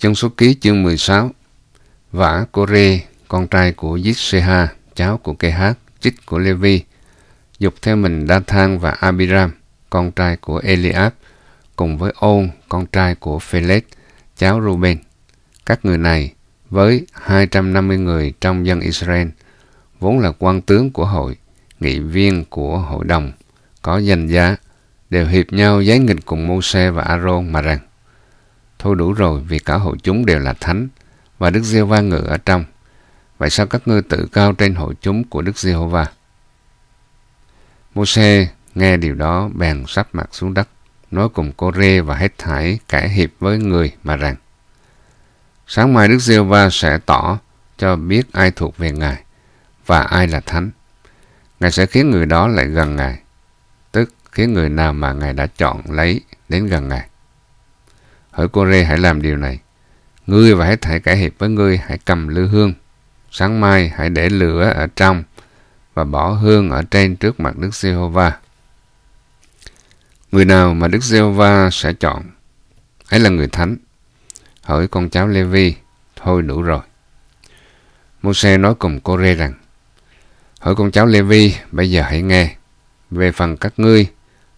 Trong số ký chương 16, vả của Rê, con trai của Yisheha, cháu của Kehat, chích của Levi, dục theo mình đa thang và Abiram, con trai của Eliab, cùng với Ôn, con trai của Phelet, cháu Ruben. Các người này với 250 người trong dân Israel, vốn là quan tướng của hội, nghị viên của hội đồng, có danh giá, đều hiệp nhau giấy nghịch cùng moses và aaron mà rằng Thôi đủ rồi vì cả hội chúng đều là thánh và Đức Giê-hô-va ngự ở trong. Vậy sao các ngươi tự cao trên hội chúng của Đức Giê-hô-va? Mô-xê nghe điều đó bèn sắp mặt xuống đất, nói cùng cô Rê và hết thải kẻ hiệp với người mà rằng Sáng mai Đức Giê-hô-va sẽ tỏ cho biết ai thuộc về Ngài và ai là thánh. Ngài sẽ khiến người đó lại gần Ngài, tức khiến người nào mà Ngài đã chọn lấy đến gần Ngài. Hỡi cô Rê hãy làm điều này. Ngươi và hết thảy kẻ hiệp với ngươi hãy cầm lư hương. Sáng mai hãy để lửa ở trong và bỏ hương ở trên trước mặt Đức Giê-hô-va. Người nào mà Đức Giê-hô-va sẽ chọn, ấy là người thánh. Hỡi con cháu Lê-vi, thôi đủ rồi. Mô-xe nói cùng cô Rê rằng, Hỡi con cháu Lê-vi, bây giờ hãy nghe. Về phần các ngươi,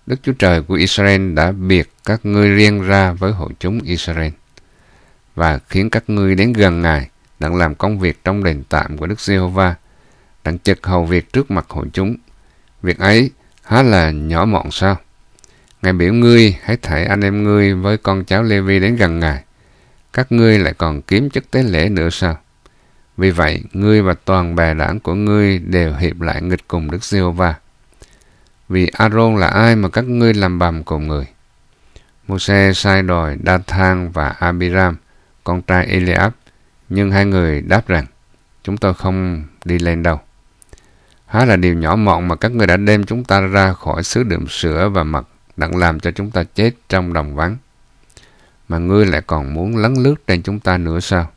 Đức Chúa Trời của Israel đã biệt các ngươi riêng ra với hội chúng Israel và khiến các ngươi đến gần Ngài đang làm công việc trong đền tạm của Đức Giê-hô-va đang trực hầu việc trước mặt hội chúng. Việc ấy há là nhỏ mọn sao? Ngài biểu ngươi hãy thảy anh em ngươi với con cháu Lê-vi đến gần Ngài. Các ngươi lại còn kiếm chức tế lễ nữa sao? Vì vậy, ngươi và toàn bè đảng của ngươi đều hiệp lại nghịch cùng Đức Giê-hô-va vì Aaron là ai mà các ngươi làm bầm cùng người? Môse sai đòi Dathan và Abiram, con trai Eliab, nhưng hai người đáp rằng, chúng tôi không đi lên đâu. Há là điều nhỏ mọn mà các ngươi đã đem chúng ta ra khỏi xứ đượm sữa và mật, đặng làm cho chúng ta chết trong đồng vắng. Mà ngươi lại còn muốn lấn lướt trên chúng ta nữa sao?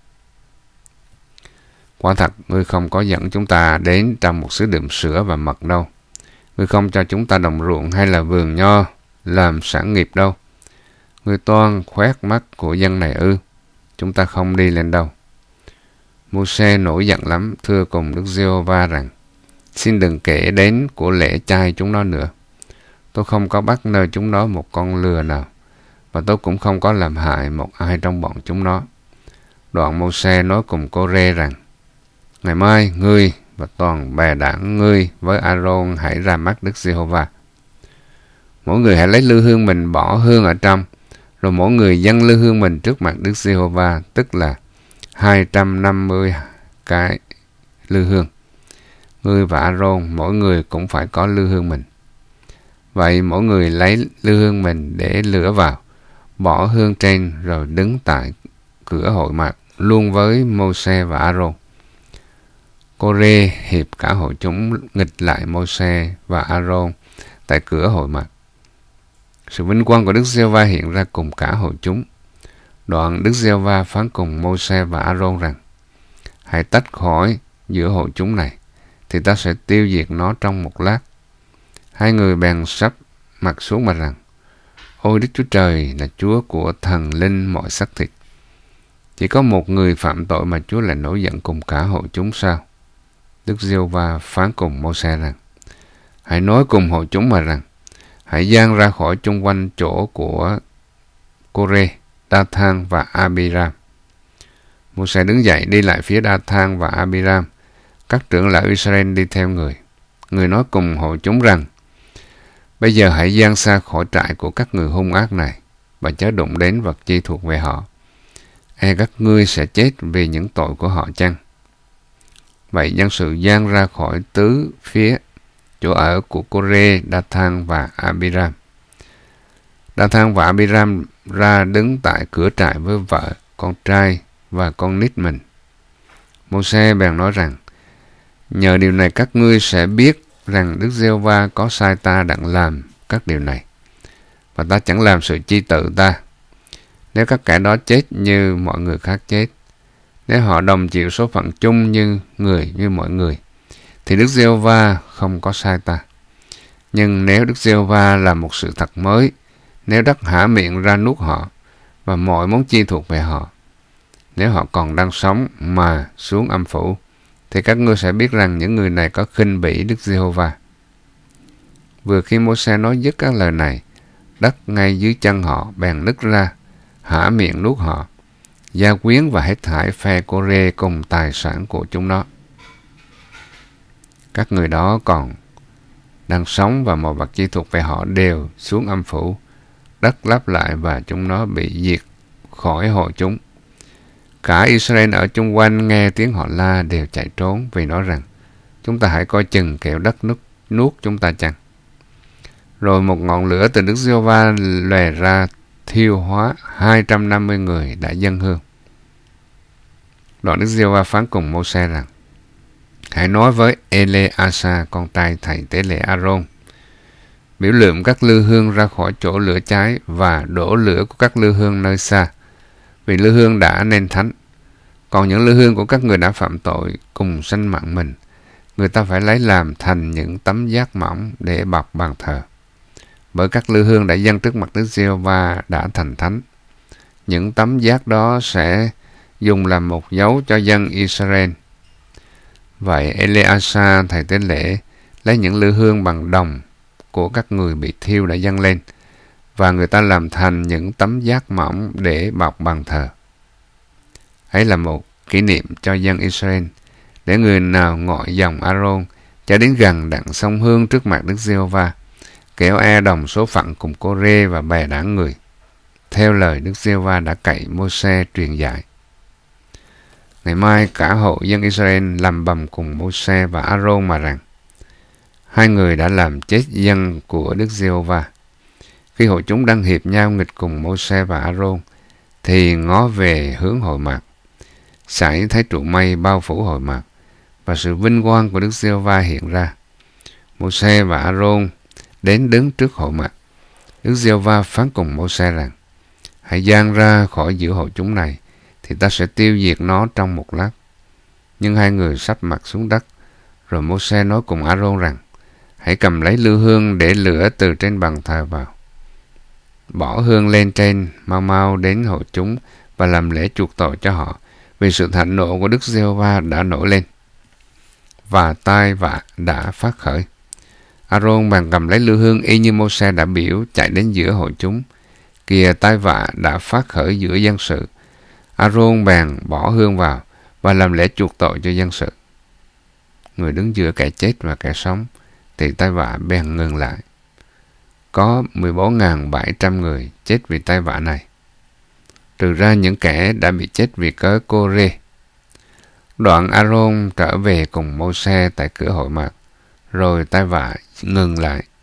Quả thật, ngươi không có dẫn chúng ta đến trong một xứ đượm sữa và mật đâu Ngươi không cho chúng ta đồng ruộng hay là vườn nho làm sản nghiệp đâu. Ngươi toan khoét mắt của dân này ư. Chúng ta không đi lên đâu. Mô-xe nổi giận lắm, thưa cùng Đức giê va rằng Xin đừng kể đến của lễ trai chúng nó nữa. Tôi không có bắt nơi chúng nó một con lừa nào và tôi cũng không có làm hại một ai trong bọn chúng nó. Đoạn Mô-xe nói cùng cô Rê rằng Ngày mai, ngươi và toàn bè đảng ngươi với Aaron hãy ra mắt Đức Giê-hô-va. Mỗi người hãy lấy lư hương mình bỏ hương ở trong, rồi mỗi người dâng lư hương mình trước mặt Đức Giê-hô-va, tức là 250 cái lư hương. Ngươi và Aaron mỗi người cũng phải có lư hương mình. Vậy mỗi người lấy lư hương mình để lửa vào, bỏ hương trên rồi đứng tại cửa hội mặt, luôn với môi và Aaron. Cô-rê hiệp cả hội chúng nghịch lại Môi-se và Aaron tại cửa hội mặt. Sự vinh quang của Đức giê hiện ra cùng cả hội chúng. Đoạn Đức giê phán cùng Môi-se và Aaron rằng: Hãy tách khỏi giữa hội chúng này, thì ta sẽ tiêu diệt nó trong một lát. Hai người bèn sắp mặt xuống mà rằng: Ôi Đức Chúa Trời là Chúa của thần linh mọi xác thịt. Chỉ có một người phạm tội mà Chúa lại nổi giận cùng cả hội chúng sao? Đức Diêu Va phán cùng mô xe rằng Hãy nói cùng hội chúng mà rằng Hãy gian ra khỏi chung quanh chỗ của Cô-rê, đa-thang và Abiram. mô xe đứng dậy đi lại phía đa-thang và Abiram. Các trưởng lão Israel đi theo người. Người nói cùng hội chúng rằng Bây giờ hãy gian xa khỏi trại của các người hung ác này và chớ đụng đến vật chi thuộc về họ. E các ngươi sẽ chết vì những tội của họ chăng? Vậy dân sự gian ra khỏi tứ phía chỗ ở của Kore, Dathan và Abiram. Dathan và Abiram ra đứng tại cửa trại với vợ, con trai và con nít mình. Môi-se bèn nói rằng, nhờ điều này các ngươi sẽ biết rằng Đức giê va có sai ta đặng làm các điều này, và ta chẳng làm sự chi tự ta. Nếu các kẻ đó chết như mọi người khác chết, nếu họ đồng chịu số phận chung như người như mọi người thì Đức giê va không có sai ta. Nhưng nếu Đức giê va là một sự thật mới, nếu đất hả miệng ra nuốt họ và mọi món chi thuộc về họ, nếu họ còn đang sống mà xuống âm phủ, thì các ngươi sẽ biết rằng những người này có khinh bỉ Đức Giê-hô-va. Vừa khi Mô-se nói dứt các lời này, đất ngay dưới chân họ bèn nứt ra, hả miệng nuốt họ gia quyến và hết thải phe cô rê cùng tài sản của chúng nó. Các người đó còn đang sống và mọi vật chi thuộc về họ đều xuống âm phủ, đất lấp lại và chúng nó bị diệt khỏi hội chúng. Cả Israel ở chung quanh nghe tiếng họ la đều chạy trốn vì nói rằng chúng ta hãy coi chừng kẻo đất nước nuốt chúng ta chăng. Rồi một ngọn lửa từ Đức Giê-hô-va lòe ra thiêu hóa 250 người đã dân hương. Đoạn Đức Diêu Va phán cùng mô xe rằng, Hãy nói với Eleasa con trai thầy tế lễ Aaron, biểu lượm các lư hương ra khỏi chỗ lửa cháy và đổ lửa của các lư hương nơi xa, vì lư hương đã nên thánh. Còn những lư hương của các người đã phạm tội cùng sanh mạng mình, người ta phải lấy làm thành những tấm giác mỏng để bọc bàn thờ bởi các lư hương đã dâng trước mặt Đức giê va đã thành thánh. Những tấm giác đó sẽ dùng làm một dấu cho dân Israel. Vậy Eleasa thầy tế lễ lấy những lư hương bằng đồng của các người bị thiêu đã dâng lên và người ta làm thành những tấm giác mỏng để bọc bàn thờ. Ấy là một kỷ niệm cho dân Israel để người nào ngọi dòng Aaron cho đến gần đặng sông hương trước mặt Đức Giê-hô-va kéo e đồng số phận cùng cô rê và bè đảng người, theo lời Đức giê va đã cậy mô xe truyền dạy. Ngày mai cả hộ dân Israel làm bầm cùng mô xe và Aaron mà rằng, hai người đã làm chết dân của Đức giê va Khi hội chúng đang hiệp nhau nghịch cùng mô xe và Aaron, thì ngó về hướng hội mạc. Sải thấy trụ mây bao phủ hội mạc, và sự vinh quang của Đức giê va hiện ra. Mô-xe và A-rôn đến đứng trước hội mặt. Đức giê va phán cùng mô xe rằng, hãy gian ra khỏi giữa hội chúng này, thì ta sẽ tiêu diệt nó trong một lát. Nhưng hai người sắp mặt xuống đất, rồi mô xe nói cùng a Aaron rằng, hãy cầm lấy lưu hương để lửa từ trên bàn thờ vào. Bỏ hương lên trên, mau mau đến hội chúng và làm lễ chuộc tội cho họ, vì sự thạnh nộ của Đức giê va đã nổi lên và tai vạ đã phát khởi. Aaron bàn cầm lấy lưu hương y như Môi-se đã biểu chạy đến giữa hội chúng. Kìa tai vạ đã phát khởi giữa dân sự. Aaron bàn bỏ hương vào và làm lễ chuộc tội cho dân sự. Người đứng giữa kẻ chết và kẻ sống thì tai vạ bèn ngừng lại. Có 14.700 người chết vì tai vạ này. Trừ ra những kẻ đã bị chết vì cớ cô rê. Đoạn Aaron trở về cùng môi tại cửa hội mạc rồi tay vạ ngừng lại